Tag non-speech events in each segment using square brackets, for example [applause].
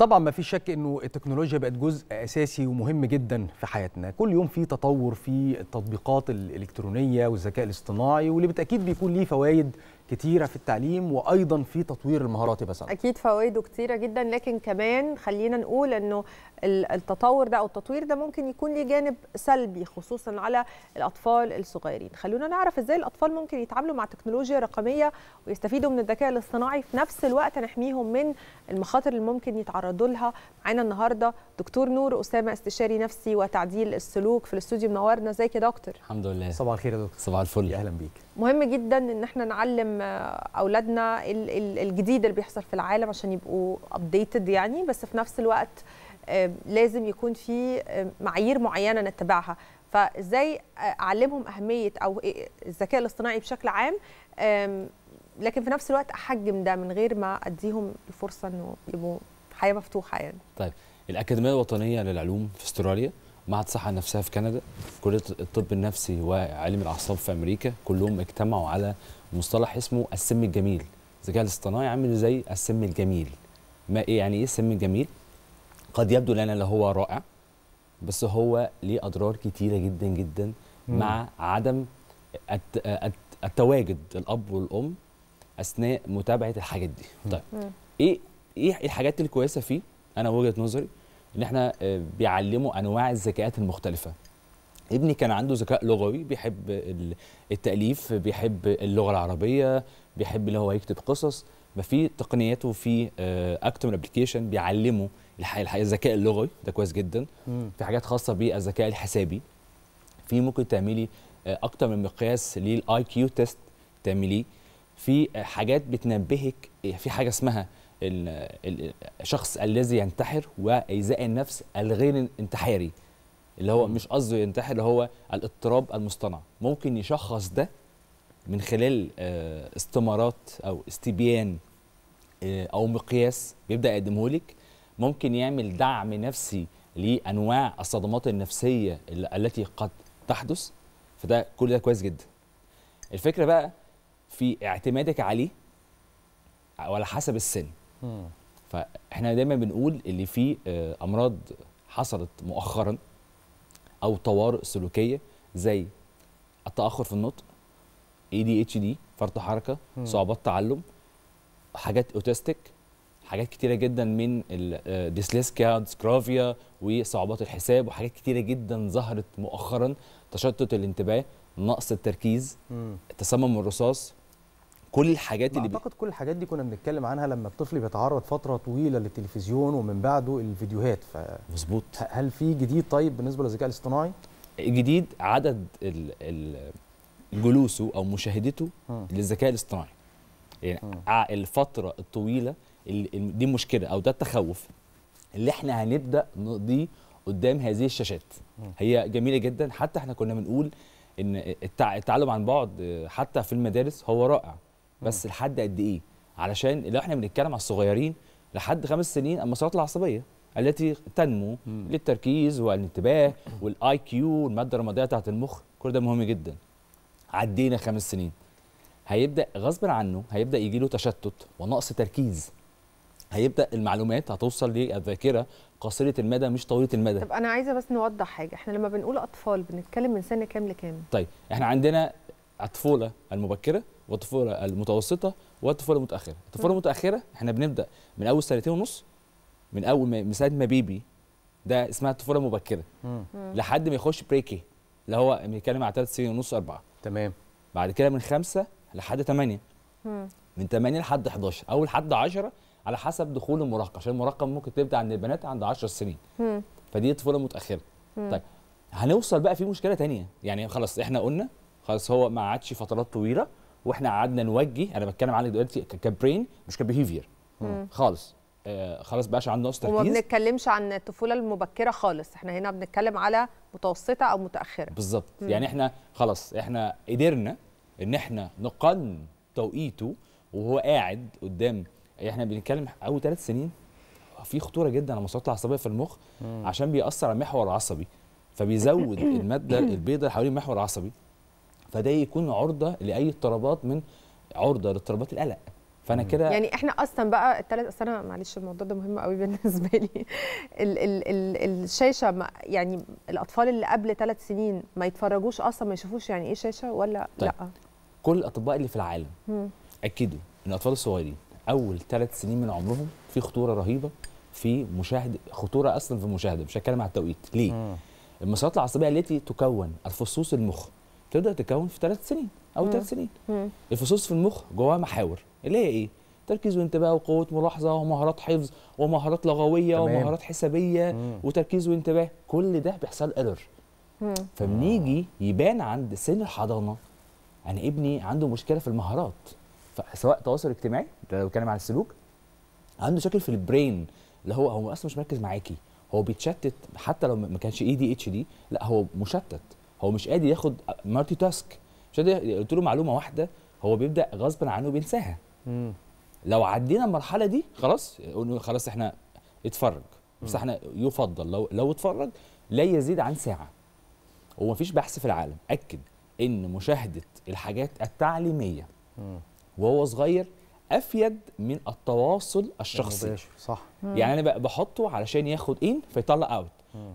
طبعا ما فيش شك انه التكنولوجيا بقت جزء اساسي ومهم جدا في حياتنا كل يوم في تطور في التطبيقات الالكترونيه والذكاء الاصطناعي واللي بالتاكيد بيكون ليه فوائد كتيره في التعليم وايضا في تطوير المهارات بس اكيد فوائده كتيره جدا لكن كمان خلينا نقول انه التطور ده او التطوير ده ممكن يكون ليه جانب سلبي خصوصا على الاطفال الصغيرين خلونا نعرف ازاي الاطفال ممكن يتعاملوا مع تكنولوجيا رقميه ويستفيدوا من الذكاء الاصطناعي في نفس الوقت نحميهم من المخاطر اللي ممكن يتعرضوا لها معانا النهارده دكتور نور اسامه استشاري نفسي وتعديل السلوك في الاستوديو منورنا ازيك يا دكتور الحمد لله صباح الخير يا دكتور صباح الفل اهلا بيك مهم جدا ان احنا نعلم اولادنا الجديد اللي بيحصل في العالم عشان يبقوا ابديتد يعني بس في نفس الوقت آه، لازم يكون في آه، معايير معينه نتبعها فازاي آه، اعلمهم اهميه او الذكاء الاصطناعي بشكل عام لكن في نفس الوقت احجم ده من غير ما اديهم الفرصه انه يبقوا حياه مفتوحه يعني طيب الاكاديميه الوطنيه للعلوم في استراليا معهد الصحه النفسيه في كندا كليه الطب النفسي وعلم الاعصاب في امريكا كلهم اجتمعوا على مصطلح اسمه السم الجميل الذكاء الاصطناعي عامل زي السم الجميل ما ايه يعني ايه السم الجميل قد يبدو لنا ان هو رائع بس هو ليه اضرار كتيره جدا جدا مم. مع عدم التواجد الاب والام اثناء متابعه الحاجات دي مم. طيب ايه ايه الحاجات الكويسه فيه انا وجهه نظري ان احنا آه، بيعلموا انواع الذكاءات المختلفه ابني كان عنده ذكاء لغوي بيحب التاليف بيحب اللغه العربيه بيحب اللي هو يكتب قصص ما في تقنيات آه، وفي اكتر من ابلكيشن بيعلمه الحقيقه الذكاء اللغوي ده كويس جدا مم. في حاجات خاصه بالذكاء الحسابي في ممكن تعملي آه، اكتر من مقياس للاي كيو تيست تعمليه في حاجات بتنبهك إيه، في حاجه اسمها الشخص الذي ينتحر وايذاء النفس الغير انتحاري اللي هو مش قصده ينتحر اللي هو الاضطراب المصطنع ممكن يشخص ده من خلال آه، استمارات او استبيان آه، او مقياس بيبدا يقدمه لك ممكن يعمل دعم نفسي لانواع الصدمات النفسيه التي قد تحدث فده كل ده كويس جدا الفكره بقى في اعتمادك عليه ولا حسب السن فاحنا دايما بنقول اللي فيه آه، امراض حصلت مؤخرا او طوارئ سلوكيه زي التاخر في النطق اي دي اتش دي فرط حركه صعوبات تعلم حاجات اوتستيك حاجات كتيره جدا من الديسليسكا آه، سكرافيا وصعوبات الحساب وحاجات كتيره جدا ظهرت مؤخرا تشتت الانتباه نقص التركيز مم. تسمم الرصاص كل الحاجات اللي اعتقد كل الحاجات دي كنا بنتكلم عنها لما الطفل بيتعرض فتره طويله للتلفزيون ومن بعده الفيديوهات ف مظبوط هل في جديد طيب بالنسبه للذكاء الاصطناعي جديد عدد ال... ال... جلوسه او مشاهدته للذكاء الاصطناعي يعني الفتره الطويله دي مشكله او ده التخوف اللي احنا هنبدا نقضيه قدام هذه الشاشات هي جميله جدا حتى احنا كنا بنقول ان التعلم عن بعد حتى في المدارس هو رائع بس لحد قد ايه علشان لو احنا بنتكلم على الصغيرين لحد خمس سنين المسارات العصبيه التي تنمو مم. للتركيز والانتباه والاي كيو والماده الرماديه بتاعت المخ كل ده مهم جدا عدينا خمس سنين هيبدا غصب عنه هيبدا يجي له تشتت ونقص تركيز هيبدا المعلومات هتوصل للذاكره قصيره المدى مش طويله المدى طب انا عايزه بس نوضح حاجه احنا لما بنقول اطفال بنتكلم من سنه كام لكام طيب احنا عندنا الطفوله المبكره والطفوله المتوسطه والطفوله المتاخره الطفوله المتاخره احنا بنبدا من اول سنتين ونص من اول ما من ما بيبي ده اسمها الطفوله المبكره لحد ما يخش بريكي اللي هو بنتكلم على ثلاث سنين ونص اربعه تمام بعد كده من خمسه لحد 8 مم. من 8 لحد 11 او لحد 10 على حسب دخول المراهقه عشان المراهقه ممكن تبدا عند البنات عند 10 سنين مم. فدي طفوله متاخره طيب هنوصل بقى في مشكله تانية يعني خلاص احنا قلنا خلاص هو ما عادش فترات طويله واحنا قعدنا نوجه انا بتكلم عنك دلوقتي كبرين مش كبيهيفير خالص آه خلاص بقاش عنده نقص تركيز وما بنتكلمش عن الطفوله المبكره خالص احنا هنا بنتكلم على متوسطه او متاخره بالظبط يعني احنا خلاص احنا قدرنا ان احنا نقن توقيته وهو قاعد قدام احنا بنتكلم اول ثلاث سنين في خطوره جدا على المستويات العصبيه في المخ عشان بيأثر على المحور العصبي فبيزود [coughs] الماده البيضاء حوالين المحور العصبي فده يكون عرضه لاي اضطرابات من عرضه لاضطرابات القلق فانا كده يعني احنا اصلا بقى الثلاث انا معلش الموضوع ده مهم قوي [laughs] بالنسبه لي ال ال ال الشاشه ما يعني الاطفال اللي قبل ثلاث سنين ما يتفرجوش اصلا ما يشوفوش يعني ايه شاشه ولا طيب. لا كل الاطباء اللي في العالم اكدوا ان الاطفال الصغيرين اول ثلاث سنين من عمرهم في خطوره رهيبه في مشاهده خطوره اصلا في المشاهده مش هتكلم على التوقيت ليه؟ مم. المسارات العصبيه التي تكون الفصوص المخ تبدا تتكون في ثلاث سنين او ثلاث سنين مم. الفصوص في المخ جواها محاور اللي هي ايه؟ تركيز وانتباه وقوه ملاحظه ومهارات حفظ ومهارات لغويه تمام. ومهارات حسابيه مم. وتركيز وانتباه كل ده بيحصل ايرور فبنيجي يبان عند سن الحضانه انا يعني ابني عنده مشكله في المهارات سواء تواصل اجتماعي ده لو بتكلم عن السلوك عنده شكل في البرين اللي هو هو اصلا مش مركز معاكي هو بيتشتت حتى لو ما كانش اي دي اتش دي لا هو مشتت هو مش قادر ياخد مالتي تاسك مش قادر قلت له معلومه واحده هو بيبدا غصبا عنه بينساها لو عدينا المرحله دي خلاص خلاص احنا اتفرج بس احنا يفضل لو لو اتفرج لا يزيد عن ساعه ومفيش بحث في العالم اكد ان مشاهده الحاجات التعليميه وهو صغير افيد من التواصل الشخصي صح يعني انا بحطه علشان ياخد ان فيطلع اوت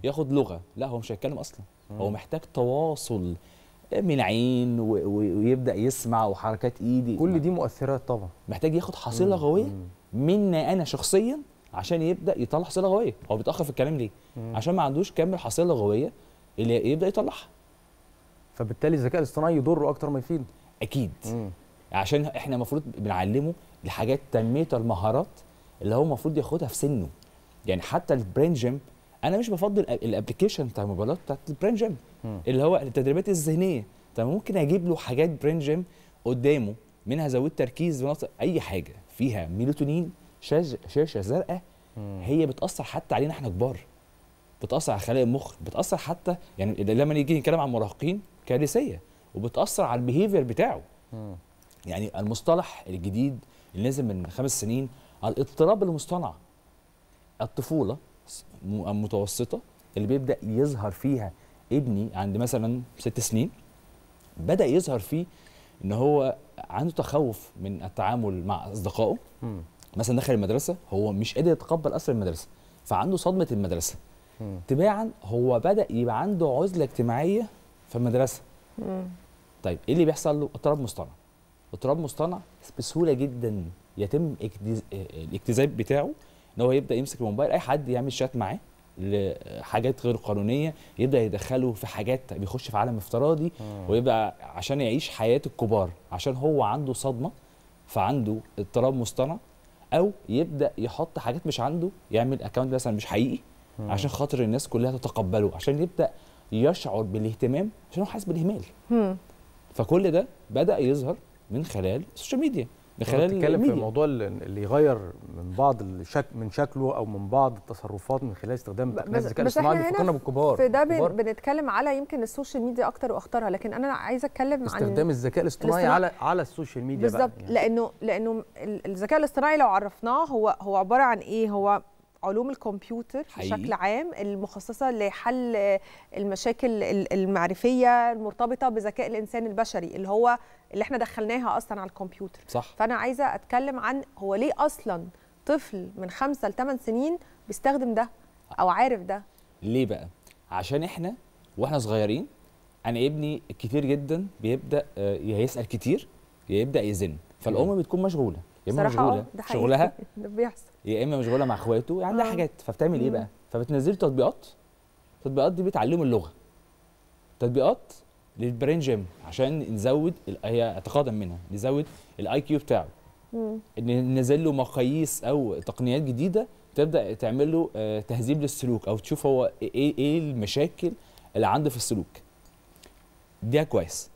ياخد لغه لا هو مش هيتكلم اصلا هو محتاج تواصل من عين ويبدا يسمع وحركات ايدي كل دي مؤثرات طبعا محتاج ياخد حصيله لغويه مني انا شخصيا عشان يبدا يطلع حصيله لغويه هو بيتاخر في الكلام ليه عشان ما عندوش كامل الحصيله اللغويه اللي يبدا يطلعها فبالتالي الذكاء الاصطناعي يضره اكتر ما يفيده اكيد مم. عشان احنا المفروض بنعلمه الحاجات تنميه المهارات اللي هو المفروض ياخدها في سنه يعني حتى البرين جيم انا مش بفضل الابلكيشن بتاع الموبايلات بتاعت البرين جيم اللي هو التدريبات الذهنيه طب ممكن اجيب له حاجات برين جيم قدامه منها زود تركيز مناطق اي حاجه فيها ميلوتونين شاشه شاشه زرقاء هي بتاثر حتى علينا احنا كبار بتاثر على خلايا المخ بتاثر حتى يعني لما نيجي نتكلم عن مراهقين كارثيه وبتاثر على البيهيفير بتاعه م. يعني المصطلح الجديد اللي نزل من خمس سنين الاضطراب المصطنع الطفوله المتوسطه اللي بيبدا يظهر فيها ابني عند مثلا ست سنين بدا يظهر فيه ان هو عنده تخوف من التعامل مع اصدقائه م. مثلا دخل المدرسه هو مش قادر يتقبل اثر المدرسه فعنده صدمه المدرسه تباعا هو بدا يبقى عنده عزله اجتماعيه في المدرسه مم. طيب ايه اللي بيحصل له اضطراب مصطنع اضطراب مصطنع بسهوله جدا يتم الاكتذاب بتاعه ان هو يبدا يمسك الموبايل اي حد يعمل شات معاه لحاجات غير قانونيه يبدا يدخله في حاجات بيخش في عالم افتراضي مم. ويبقى عشان يعيش حياه الكبار عشان هو عنده صدمه فعنده اضطراب مصطنع او يبدا يحط حاجات مش عنده يعمل اكونت مثلا مش حقيقي عشان خاطر الناس كلها تتقبله عشان يبدا يشعر بالاهتمام عشان هو حاسس بالاهمال فكل ده بدا يظهر من خلال السوشيال ميديا من خلال بتتكلم في الموضوع اللي يغير من بعض الشك من شكله او من بعض التصرفات من خلال استخدام الذكاء الاصطناعي بيفكرنا بالكبار في ده بنتكلم على يمكن السوشيال ميديا اكتر واخطرها لكن انا عايزه اتكلم عن استخدام الذكاء الاصطناعي على على السوشيال ميديا بالظبط يعني. لانه لانه الذكاء الاصطناعي لو عرفناه هو هو عباره عن ايه هو علوم الكمبيوتر حقيقي. بشكل عام المخصصه لحل المشاكل المعرفيه المرتبطه بذكاء الانسان البشري اللي هو اللي احنا دخلناها اصلا على الكمبيوتر صح. فانا عايزه اتكلم عن هو ليه اصلا طفل من خمسة ل 8 سنين بيستخدم ده او عارف ده ليه بقى عشان احنا واحنا صغيرين انا ابني كتير جدا بيبدا آه، يسال كتير يبدا يزن فالام بتكون مشغوله يا آه، ده مشغوله شغلها [laughs] ده بيحصل يا اما مشغوله مع اخواته يعني عندها آه. حاجات فبتعمل ايه بقى؟ فبتنزل تطبيقات التطبيقات دي بتعلمه اللغه تطبيقات للبرين جيم عشان نزود هي اتقادم منها نزود الاي كيو بتاعه ان ننزل له مقاييس او تقنيات جديده تبدا تعمل له آه، تهذيب للسلوك او تشوف هو إيه،, ايه ايه المشاكل اللي عنده في السلوك ده كويس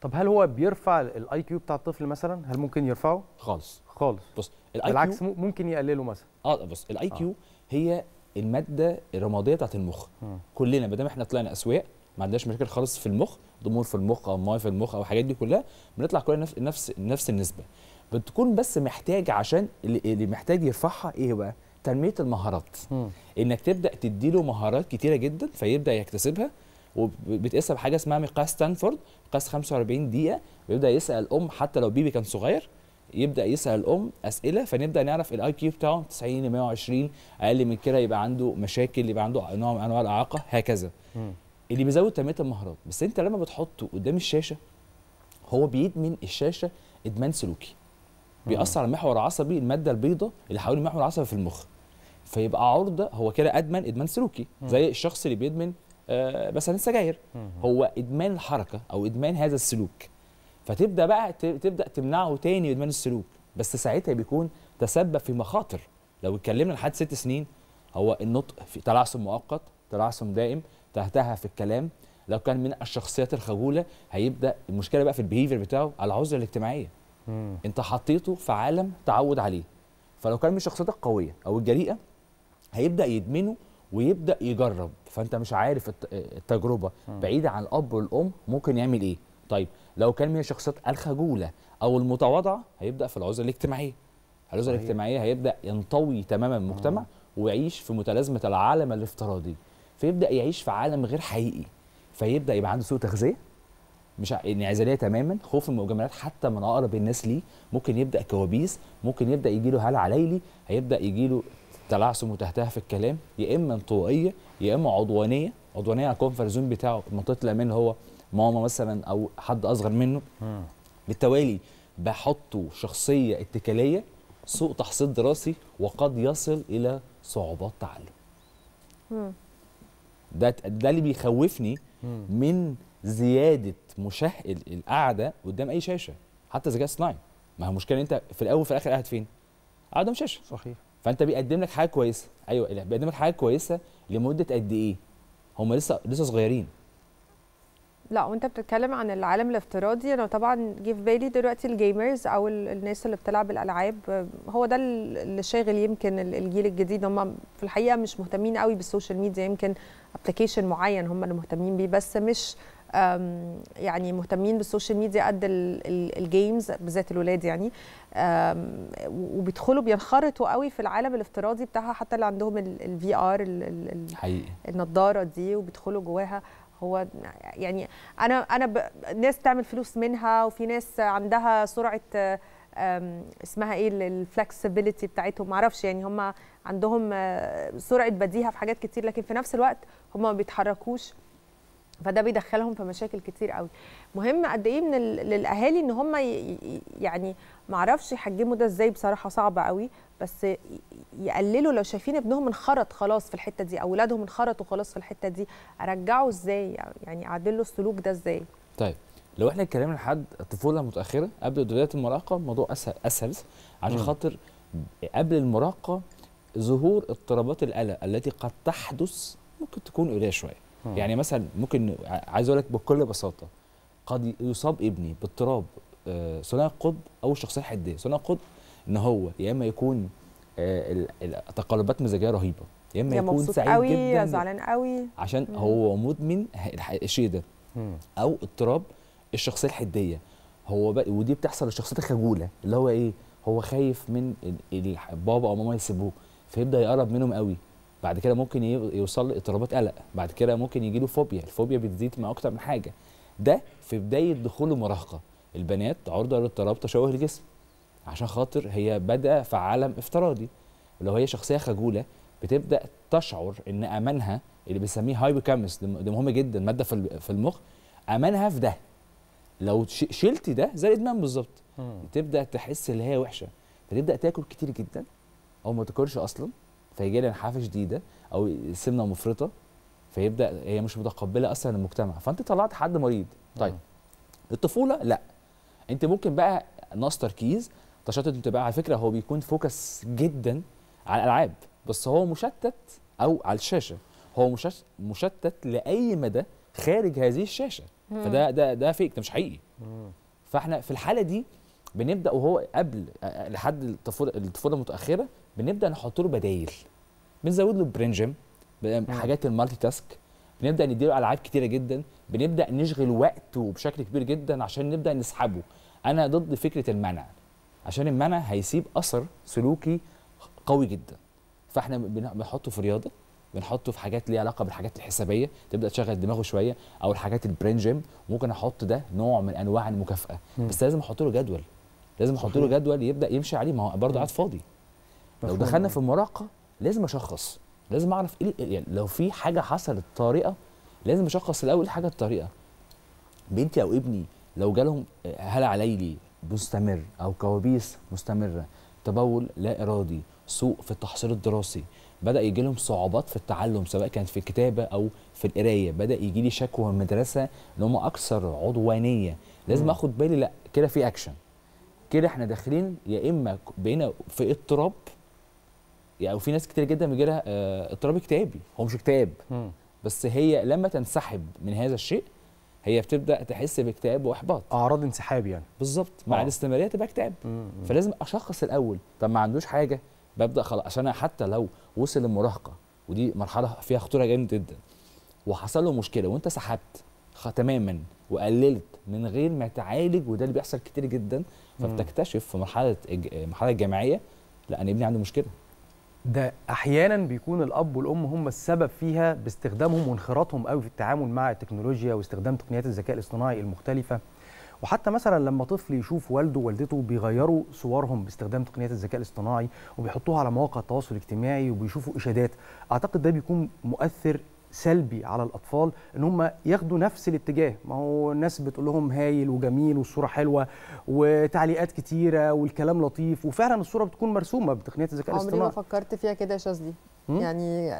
طب هل هو بيرفع الاي كيو بتاع الطفل مثلا هل ممكن يرفعه خالص خالص بص بالعكس ممكن يقللوا مثلا اه, آه، بص الاي كيو آه. هي الماده الرماديه بتاعت المخ م. كلنا ما دام احنا طلعنا اسواق ما عندناش مشاكل خالص في المخ ضمور في المخ او ماي في المخ او الحاجات دي كلها بنطلع كلنا نفس نفس نفس النسبه بتكون بس محتاج عشان اللي محتاج يرفعها ايه بقى تنميه المهارات م. انك تبدا تديله مهارات كتيره جدا فيبدا يكتسبها وبتقيسها بحاجه اسمها مقياس ستانفورد مقياس 45 دقيقه بيبدا يسال ام حتى لو بيبي كان صغير يبدا يسال الام اسئله فنبدا نعرف الاي كيو بتاعه 90 120 اقل من كده يبقى عنده مشاكل يبقى عنده نوع من انواع الاعاقه هكذا م. اللي بيزود تنميه المهارات بس انت لما بتحطه قدام الشاشه هو بيدمن الشاشه ادمان سلوكي بيأثر على المحور العصبي الماده البيضاء اللي حوالين المحور العصبي في المخ فيبقى عرضه هو كده ادمن ادمان سلوكي زي الشخص اللي بيدمن آه مثلا السجاير هو ادمان الحركه او ادمان هذا السلوك فتبدا بقى تبدا تمنعه تاني ادمان السلوك بس ساعتها بيكون تسبب في مخاطر لو اتكلمنا لحد ست سنين هو النطق في تلعثم مؤقت تلعثم دائم تهتها في الكلام لو كان من الشخصيات الخجوله هيبدا المشكله بقى في البيهيفير بتاعه على الاجتماعيه مم. انت حطيته في عالم تعود عليه فلو كان من شخصيتك القويه او الجريئه هيبدا يدمنه ويبدا يجرب فانت مش عارف التجربه بعيده عن الاب والام ممكن يعمل ايه طيب لو كان من الشخصيات الخجوله او المتواضعه هيبدا في العزله الاجتماعيه العزله الاجتماعيه هيبدا ينطوي تماما المجتمع آه. ويعيش في متلازمه العالم الافتراضي فيبدا يعيش في عالم غير حقيقي فيبدا يبقى عنده سوء تغذيه مش انعزاليه تماما خوف من المجاملات حتى من اقرب الناس ليه ممكن يبدا كوابيس ممكن يبدا يجي له هلع ليلي هيبدا يجي له تلعثم وتهتها في الكلام يا اما انطوائيه يا اما عدوانيه عدوانيه على الكونفرزون زون بتاعه منطقه الامان اللي هو ماما مثلا او حد اصغر منه بالتوالي بحطه شخصيه اتكاليه سوء تحصيل دراسي وقد يصل الى صعوبات تعلم ده ده اللي بيخوفني من زياده مشاه القعده قدام اي شاشه حتى الذكاء الصناعي ما هو مشكله انت في الاول وفي الاخر قاعد فين قاعد قدام شاشه صحيح فانت بيقدم لك حاجه كويسه ايوه بيقدم لك حاجه كويسه لمده قد ايه هم لسه لسه صغيرين لا وانت بتتكلم عن العالم الافتراضي انا طبعا جه في بالي دلوقتي الجيمرز او الناس اللي بتلعب الالعاب هو ده اللي شاغل يمكن الجيل الجديد هم في الحقيقه مش مهتمين قوي بالسوشيال ميديا يمكن ابلكيشن معين هم اللي مهتمين بيه بس مش يعني مهتمين بالسوشيال ميديا قد الجيمز بالذات الولاد يعني وبيدخلوا بينخرطوا قوي في العالم الافتراضي بتاعها حتى اللي عندهم الفي ار حقيقي النضاره دي وبيدخلوا جواها هو يعني انا انا ب... ناس تعمل فلوس منها وفي ناس عندها سرعه اسمها ايه الفلكسبيليتي بتاعتهم معرفش يعني هم عندهم آه، سرعه بديهه في حاجات كتير لكن في نفس الوقت هم ما بيتحركوش فده بيدخلهم في مشاكل كتير قوي مهم قد ايه من للاهالي ان هم يعني معرفش يحجموا ده ازاي بصراحه صعبه قوي بس يقللوا لو شايفين ابنهم انخرط خلاص في الحته دي او اولادهم انخرطوا خلاص في الحته دي ارجعه ازاي يعني اعدل له السلوك ده ازاي طيب لو احنا اتكلمنا لحد طفوله متاخره قبل بدايه المراهقه الموضوع اسهل اسهل عشان خاطر قبل المراهقه ظهور اضطرابات القلق التي قد تحدث ممكن تكون قليله شويه يعني مثلا ممكن عايز اقول لك بكل بساطه قد يصاب ابني باضطراب آه، ثنائي القطب او الشخصيه الحديه ثنائي القطب ان هو يا اما يكون آه، تقلبات مزاجيه رهيبه يا اما يكون سعيد قوي جدا يا زعلان قوي عشان مم. هو مدمن الشيء ده او اضطراب الشخصيه الحديه هو بقى ودي بتحصل للشخصيات الخجوله اللي هو ايه هو خايف من بابا او ماما يسيبوه فيبدا يقرب منهم قوي بعد كده ممكن يوصل لاضطرابات قلق بعد كده ممكن يجي له فوبيا الفوبيا بتزيد مع اكتر من حاجه ده في بدايه دخول المراهقه البنات عرضه لاضطراب تشوه الجسم عشان خاطر هي بدأ في عالم افتراضي ولو هي شخصيه خجوله بتبدا تشعر ان امانها اللي بنسميه هايبر كامس ده مهم جدا ماده في المخ امانها في ده لو شلتي ده زي الادمان بالظبط تبدا تحس ان هي وحشه فتبدا تاكل كتير جدا او ما تاكلش اصلا فيجي لها انحافه شديده او سمنه مفرطه فيبدا هي مش متقبله اصلا المجتمع فانت طلعت حد مريض طيب الطفوله لا انت ممكن بقى ناقص تركيز تشتت بتبقى على فكره هو بيكون فوكس جدا على الالعاب بس هو مشتت او على الشاشه هو مشتت لاي مدى خارج هذه الشاشه مم. فده ده ده فيك ده مش حقيقي مم. فاحنا في الحاله دي بنبدا وهو قبل لحد الطفوله المتاخره بنبدا نحط له بدايل بنزود له برينجم حاجات المالتي تاسك بنبدا نديله العاب كتيره جدا بنبدا نشغل وقته بشكل كبير جدا عشان نبدا نسحبه انا ضد فكره المنع عشان المنع هيسيب اثر سلوكي قوي جدا فاحنا بنحطه في رياضه بنحطه في حاجات ليها علاقه بالحاجات الحسابيه تبدا تشغل دماغه شويه او الحاجات البرين جيم ممكن احط ده نوع من انواع المكافاه بس لازم احط له جدول لازم احط له جدول يبدا يمشي عليه ما هو برضه قاعد فاضي لو دخلنا في المراقبه لازم اشخص لازم اعرف ايه يعني لو في حاجه حصلت طارئه لازم اشخص الاول الحاجه الطارئه بنتي او ابني لو جالهم آه، هلع ليلي مستمر او كوابيس مستمره تبول لا ارادي سوء في التحصيل الدراسي بدا يجي لهم صعوبات في التعلم سواء كانت في الكتابه او في القرايه بدا يجي لي شكوى من المدرسه ان هم اكثر عدوانيه لازم اخد بالي لا كده في اكشن كده احنا داخلين يا اما بقينا في اضطراب يعني في ناس كتير جدا بيجي لها آه، اضطراب اكتئابي هو مش اكتئاب بس هي لما تنسحب من هذا الشيء هي بتبدا تحس باكتئاب واحباط اعراض انسحاب يعني بالظبط مع آه. الاستمراريه تبقى اكتئاب فلازم اشخص الاول طب ما عندوش حاجه ببدا خلاص عشان حتى لو وصل المراهقه ودي مرحله فيها خطوره جامده جدا وحصل له مشكله وانت سحبت تماما وقللت من غير ما تعالج وده اللي بيحصل كتير جدا فبتكتشف في مرحله المرحله الجامعيه لا انا ابني عنده مشكله ده احيانا بيكون الاب والام هم السبب فيها باستخدامهم وانخراطهم قوي في التعامل مع التكنولوجيا واستخدام تقنيات الذكاء الاصطناعي المختلفه وحتى مثلا لما طفل يشوف والده ووالدته بيغيروا صورهم باستخدام تقنيات الذكاء الاصطناعي وبيحطوها على مواقع التواصل الاجتماعي وبيشوفوا اشادات اعتقد ده بيكون مؤثر سلبي على الاطفال ان هم ياخدوا نفس الاتجاه ما هو الناس بتقول لهم هايل وجميل والصوره حلوه وتعليقات كتيره والكلام لطيف وفعلا الصوره بتكون مرسومه بتقنيه الذكاء الاصطناعي عمري ما فكرت فيها كده يا شاذلي يعني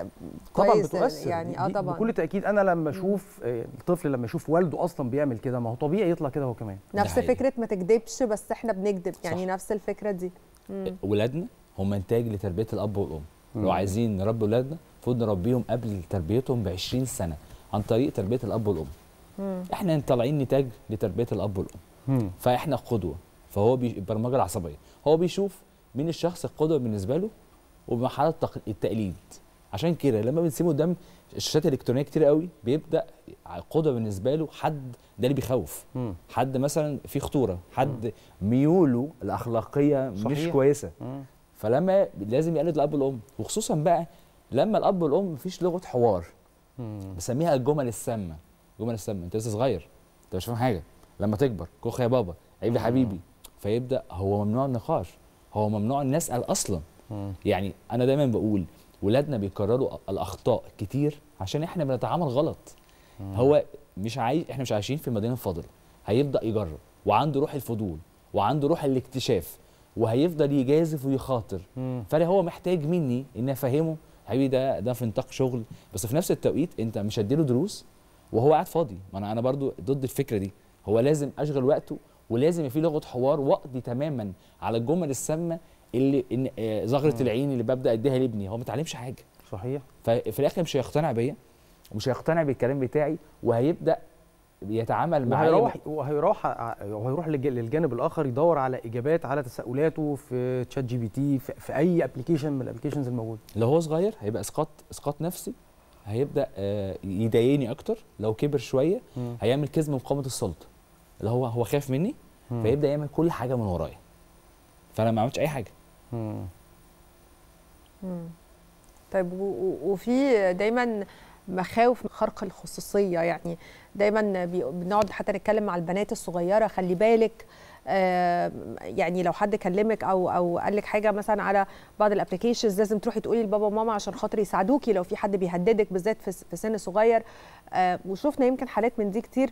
طبعا بتؤثر يعني اه طبعا بكل تاكيد انا لما اشوف يعني الطفل لما اشوف والده اصلا بيعمل كده ما هو طبيعي يطلع كده هو كمان نفس فكره ما تكذبش بس احنا بنكذب يعني نفس الفكره دي ولادنا هم انتاج لتربيه الاب والام لو عايزين نربي ولادنا المفروض نربيهم قبل تربيتهم ب 20 سنه عن طريق تربيه الاب والام مم. احنا طالعين نتاج لتربيه الاب والام مم. فاحنا قدوه فهو بي... البرمجه العصبيه هو بيشوف مين الشخص القدوه بالنسبه له ومرحله التق... التقليد عشان كده لما بنسيبه قدام الشاشات الالكترونيه كتير قوي بيبدا قدوه بالنسبه له حد ده اللي بيخوف مم. حد مثلا في خطوره حد مم. ميوله الاخلاقيه صحيح. مش كويسه مم. فلما لازم يقلد الاب والام وخصوصا بقى لما الاب والام مفيش لغه حوار بسميها الجمل السامه الجمل السامه انت لسه صغير انت مش فاهم حاجه لما تكبر كوخ يا بابا عيب يا حبيبي فيبدا هو ممنوع النقاش هو ممنوع نسال اصلا يعني انا دايما بقول ولادنا بيكرروا الاخطاء كتير عشان احنا بنتعامل غلط هو مش عايز احنا مش عايشين في مدينه فاضله هيبدا يجرب وعنده روح الفضول وعنده روح الاكتشاف وهيفضل يجازف ويخاطر فانا هو محتاج مني ان افهمه حبيبي ده ده في نطاق شغل بس في نفس التوقيت انت مش هديله دروس وهو قاعد فاضي ما انا انا برضو ضد الفكره دي هو لازم اشغل وقته ولازم في لغه حوار واقضي تماما على الجمل السامه اللي إن آه، زغره العين اللي ببدا اديها لابني هو ما اتعلمش حاجه صحيح ففي الاخر مش هيقتنع بيا ومش هيقتنع بالكلام بتاعي وهيبدا يتعامل معاه وهيروح وهيروح وهيروح للجانب الاخر يدور على اجابات على تساؤلاته في تشات جي بي تي في, اي ابلكيشن من الابلكيشنز الموجوده لو هو صغير هيبقى اسقاط اسقاط نفسي هيبدا آه، يضايقني اكتر لو كبر شويه هيعمل كذب مقاومه السلطه اللي هو هو خايف مني فيبدا يعمل كل حاجه من ورايا فانا ما عملتش اي حاجه طيب وفي دايما مخاوف خرق الخصوصيه يعني دايما بنقعد حتى نتكلم مع البنات الصغيره خلي بالك يعني لو حد كلمك او او قال لك حاجه مثلا على بعض الابلكيشنز لازم تروحي تقولي لبابا وماما عشان خاطر يساعدوكي لو في حد بيهددك بالذات في سن صغير وشفنا يمكن حالات من دي كتير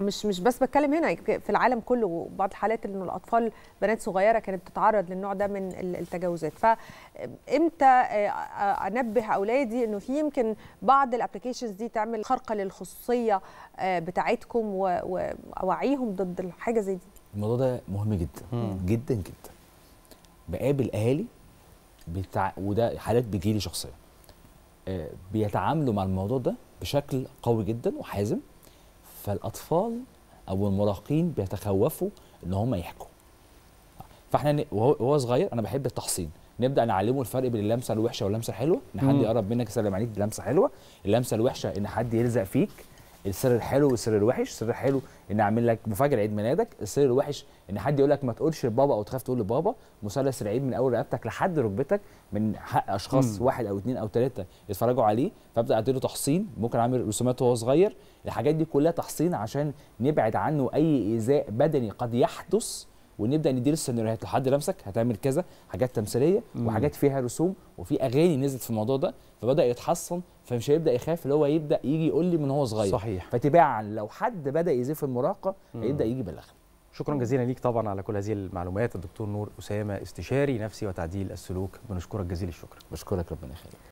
مش مش بس بتكلم هنا في العالم كله بعض الحالات ان الاطفال بنات صغيره كانت بتتعرض للنوع ده من التجاوزات فامتى آه، آه، انبه اولادي انه في يمكن بعض الابلكيشنز دي تعمل خرقه للخصوصيه آه، بتاعتكم واوعيهم ضد الحاجه زي دي الموضوع ده مهم جدا مم. جدا جدا بقابل اهالي بتاع وده حالات بتجيلي شخصيا بيتعاملوا مع الموضوع ده بشكل قوي جدا وحازم فالاطفال او المراهقين بيتخوفوا ان هم يحكوا فاحنا وهو صغير انا بحب التحصين نبدا نعلمه الفرق بين اللمسه الوحشه واللمسه الحلوه ان حد يقرب منك يسلم عليك لمسه حلوه اللمسه الوحشه ان حد يلزق فيك السر الحلو والسر الوحش السر الحلو ان اعمل لك مفاجاه عيد ميلادك السر الوحش ان حد يقول لك ما تقولش لبابا او تخاف تقول لبابا مثلث العيد من اول رقبتك لحد ركبتك من حق اشخاص مم. واحد او اثنين او ثلاثه يتفرجوا عليه فابدا اديله تحصين ممكن اعمل رسومات وهو صغير الحاجات دي كلها تحصين عشان نبعد عنه اي ايذاء بدني قد يحدث ونبدا ندير السيناريوهات لحد لمسك هتعمل كذا حاجات تمثيليه وحاجات فيها رسوم وفي اغاني نزلت في الموضوع ده فبدا يتحصن فمش هيبدا يخاف اللي هو يبدا يجي يقول لي من هو صغير صحيح فتباعا لو حد بدا يزيف المراهقه هيبدا يجي بلغنا شكرا جزيلا ليك طبعا على كل هذه المعلومات الدكتور نور اسامه استشاري نفسي وتعديل السلوك بنشكرك جزيل الشكر بشكرك ربنا يخليك